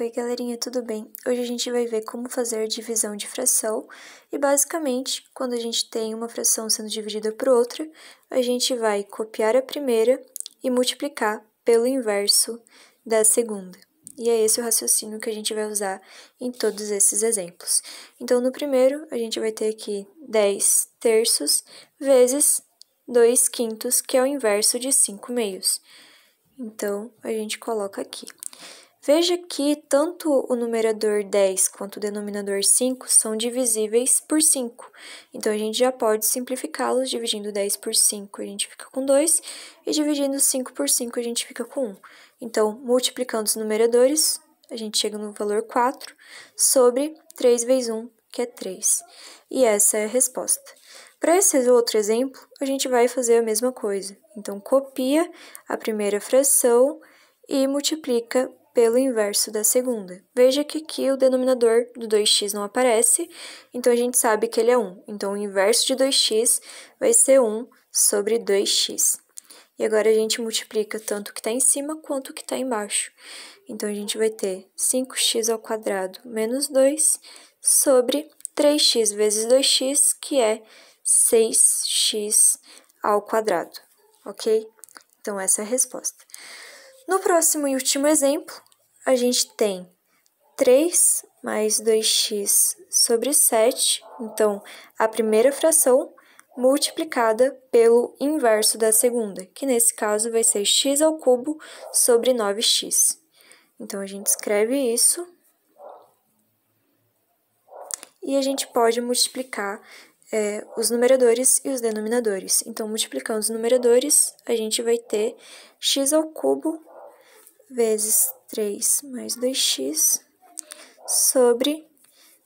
Oi galerinha, tudo bem? Hoje a gente vai ver como fazer divisão de fração e basicamente, quando a gente tem uma fração sendo dividida por outra, a gente vai copiar a primeira e multiplicar pelo inverso da segunda. E é esse o raciocínio que a gente vai usar em todos esses exemplos. Então, no primeiro, a gente vai ter aqui 10 terços vezes 2 quintos, que é o inverso de 5 meios. Então, a gente coloca aqui. Veja que tanto o numerador 10 quanto o denominador 5 são divisíveis por 5. Então, a gente já pode simplificá-los dividindo 10 por 5, a gente fica com 2, e dividindo 5 por 5, a gente fica com 1. Então, multiplicando os numeradores, a gente chega no valor 4 sobre 3 vezes 1, que é 3. E essa é a resposta. Para esse outro exemplo, a gente vai fazer a mesma coisa. Então, copia a primeira fração e multiplica pelo inverso da segunda. Veja que aqui o denominador do 2x não aparece, então a gente sabe que ele é 1. Então, o inverso de 2x vai ser 1 sobre 2x. E agora a gente multiplica tanto o que está em cima quanto o que está embaixo. Então, a gente vai ter 5x ao quadrado menos 2 sobre 3x vezes 2x, que é 6x ao quadrado, ok? Então, essa é a resposta. No próximo e último exemplo, a gente tem 3 mais 2x sobre 7, então a primeira fração multiplicada pelo inverso da segunda, que nesse caso vai ser x ao cubo sobre 9x. Então, a gente escreve isso e a gente pode multiplicar é, os numeradores e os denominadores. Então, multiplicando os numeradores, a gente vai ter x ao cubo vezes 3 mais 2x sobre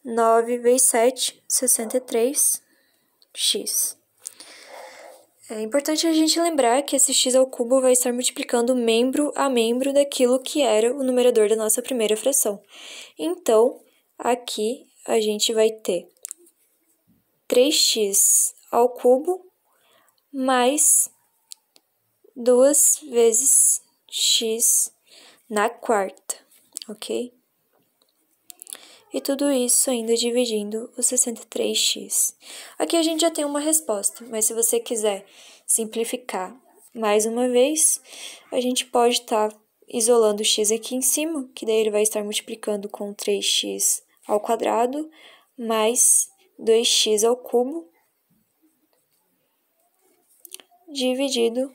9 vezes 7, 63x. É importante a gente lembrar que esse x ao cubo vai estar multiplicando membro a membro daquilo que era o numerador da nossa primeira fração. Então, aqui a gente vai ter 3x ao cubo mais 2 vezes x na quarta, ok? E tudo isso ainda dividindo o 63x. Aqui a gente já tem uma resposta, mas se você quiser simplificar mais uma vez, a gente pode estar tá isolando o x aqui em cima, que daí ele vai estar multiplicando com 3x ao quadrado mais 2x ao cubo dividido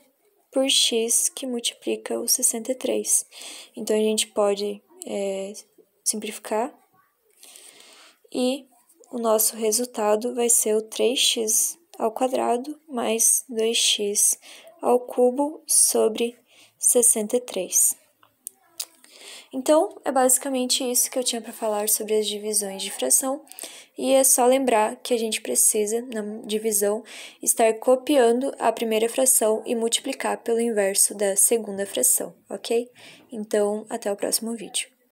por x que multiplica o 63. Então, a gente pode é, simplificar e o nosso resultado vai ser o 3x ao quadrado mais 2x ao cubo sobre 63. Então, é basicamente isso que eu tinha para falar sobre as divisões de fração, e é só lembrar que a gente precisa, na divisão, estar copiando a primeira fração e multiplicar pelo inverso da segunda fração, ok? Então, até o próximo vídeo.